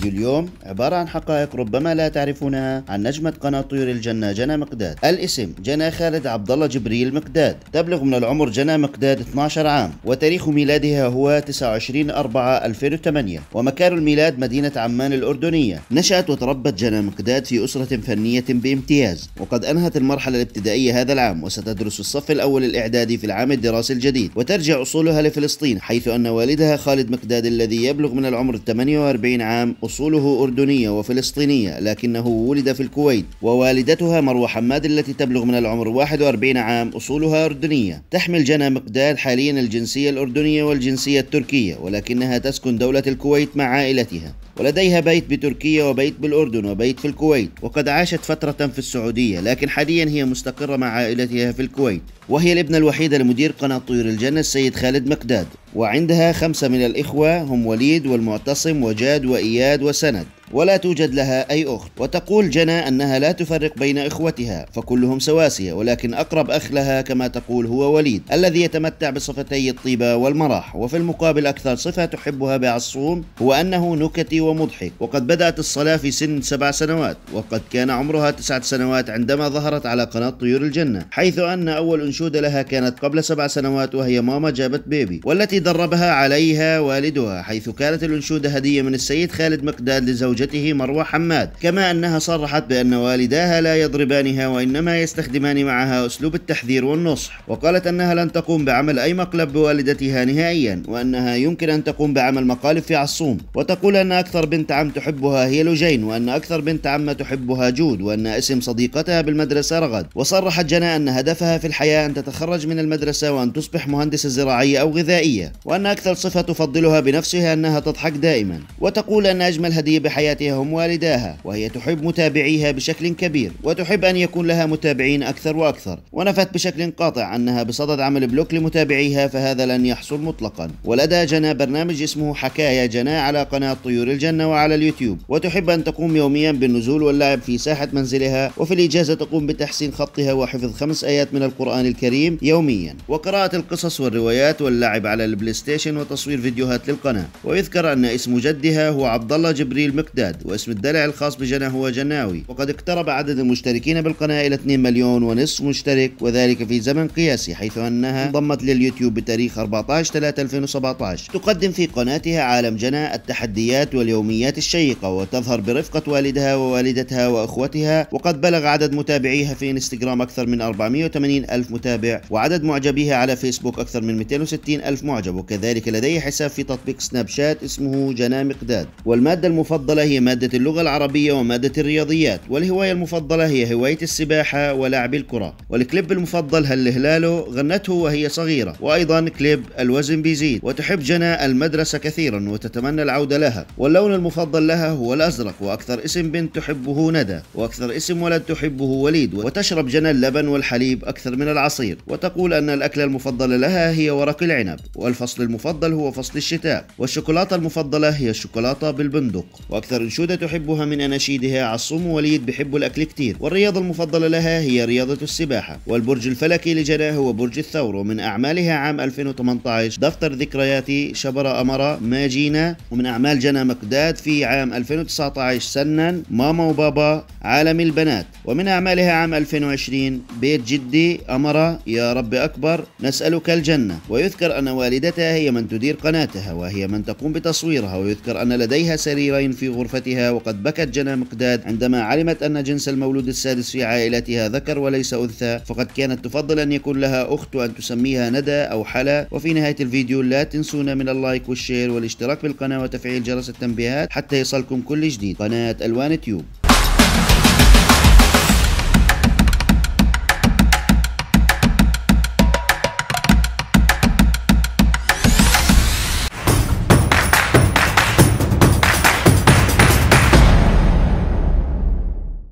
فيديو اليوم عبارة عن حقائق ربما لا تعرفونها عن نجمة قناة طيور الجنة جنى مقداد الاسم جنى خالد عبد الله جبريل مقداد تبلغ من العمر جنى مقداد 12 عام وتاريخ ميلادها هو 29 4 2008 ومكان الميلاد مدينة عمان الأردنية نشأت وتربت جنى مقداد في أسرة فنية بامتياز وقد أنهت المرحلة الابتدائية هذا العام وستدرس الصف الأول الإعدادي في العام الدراسي الجديد وترجع أصولها لفلسطين حيث أن والدها خالد مقداد الذي يبلغ من العمر 48 عام أصوله أردنية وفلسطينية لكنه ولد في الكويت ووالدتها مروة حماد التي تبلغ من العمر 41 عام أصولها أردنية تحمل جنى مقداد حاليا الجنسية الأردنية والجنسية التركية ولكنها تسكن دولة الكويت مع عائلتها ولديها بيت بتركيا وبيت بالأردن وبيت في الكويت وقد عاشت فترة في السعودية لكن حاليا هي مستقرة مع عائلتها في الكويت وهي الابنة الوحيدة لمدير قناة طيور الجنة السيد خالد مقداد وعندها خمسة من الإخوة هم وليد والمعتصم وجاد وإياد وسند ولا توجد لها أي أخت وتقول جنى أنها لا تفرق بين إخوتها فكلهم سواسية ولكن أقرب أخ لها كما تقول هو وليد الذي يتمتع بصفتي الطيبة والمرح وفي المقابل أكثر صفة تحبها بعصوم هو أنه نكتي ومضحك وقد بدأت الصلاة في سن سبع سنوات وقد كان عمرها تسعة سنوات عندما ظهرت على قناة طيور الجنة حيث أن أول أنشودة لها كانت قبل سبع سنوات وهي ماما جابت بيبي والتي دربها عليها والدها حيث كانت الأنشودة هدية من السيد خالد مقداد لزوجها زوجته مروى حماد كما أنها صرحت بأن والداها لا يضربانها وإنما يستخدمان معها أسلوب التحذير والنصح وقالت أنها لن تقوم بعمل أي مقلب بوالدتها نهائيا وأنها يمكن أن تقوم بعمل مقالب في عصوم وتقول أن أكثر بنت عم تحبها هي لوجين وأن أكثر بنت عم تحبها جود وأن اسم صديقتها بالمدرسة رغد وصرحت جنى أن هدفها في الحياة أن تتخرج من المدرسة وأن تصبح مهندسة زراعية أو غذائية وأن أكثر صفة تفضلها بنفسها أنها تضحك دائما وتقول أن أجمل هدية بحياة حياتهم والداها وهي تحب متابعيها بشكل كبير وتحب أن يكون لها متابعين أكثر وأكثر ونفت بشكل قاطع أنها بصدد عمل بلوك لمتابعيها فهذا لن يحصل مطلقا ولدى جنا برنامج اسمه حكايا جنا على قناة طيور الجنة وعلى اليوتيوب وتحب أن تقوم يوميا بالنزول واللعب في ساحة منزلها وفي الإجازة تقوم بتحسين خطها وحفظ خمس آيات من القرآن الكريم يوميا وقراءة القصص والروايات واللعب على البلاي ستيشن وتصوير فيديوهات للقناة ويذكر أن اسم جدها هو عبد الله جبريل مكدر السداد واسم الدلع الخاص بجنا هو جناوي وقد اقترب عدد المشتركين بالقناة إلى 2 مليون ونصف مشترك وذلك في زمن قياسي حيث أنها انضمت لليوتيوب بتاريخ 14/3/2017 تقدم في قناتها عالم جنا التحديات واليوميات الشيقة وتظهر برفقة والدها ووالدتها وأخوتها وقد بلغ عدد متابعيها في انستغرام أكثر من 480 ألف متابع وعدد معجبيها على فيسبوك أكثر من 260 ألف معجب وكذلك لديها حساب في تطبيق سناب شات اسمه جنا مقداد والمادة المفضلة هي مادة اللغة العربية ومادة الرياضيات والهواية المفضلة هي هواية السباحة ولعب الكرة والكليب المفضل هل هلاله غنته وهي صغيرة وأيضا كليب الوزن بيزيد وتحب جنا المدرسة كثيرا وتتمنى العودة لها واللون المفضل لها هو الأزرق وأكثر اسم بنت تحبه ندى وأكثر اسم ولد تحبه وليد وتشرب جنا اللبن والحليب أكثر من العصير وتقول أن الأكلة المفضلة لها هي ورق العنب والفصل المفضل هو فصل الشتاء والشوكولاتة المفضلة هي الشوكولاتة بالبندق وأكثر أنشودة تحبها من أناشيدها عصوم وليد بحبوا الأكل كتير والرياضة المفضلة لها هي رياضة السباحة والبرج الفلكي لجنى هو برج الثور ومن أعمالها عام 2018 دفتر ذكرياتي شبرة أمرة ما جينا ومن أعمال جنى مقداد في عام 2019 سنن ماما وبابا عالم البنات ومن أعمالها عام 2020 بيت جدي أمرة يا رب أكبر نسألك الجنة ويذكر أن والدتها هي من تدير قناتها وهي من تقوم بتصويرها ويذكر أن لديها سريرين في غرفة غرفتها وقد بكت جنى مقداد عندما علمت أن جنس المولود السادس في عائلتها ذكر وليس أنثى فقد كانت تفضل أن يكون لها أخت وأن تسميها ندى أو حلا وفي نهاية الفيديو لا تنسونا من اللايك والشير والاشتراك بالقناة وتفعيل جرس التنبيهات حتى يصلكم كل جديد قناة ألوان تيوب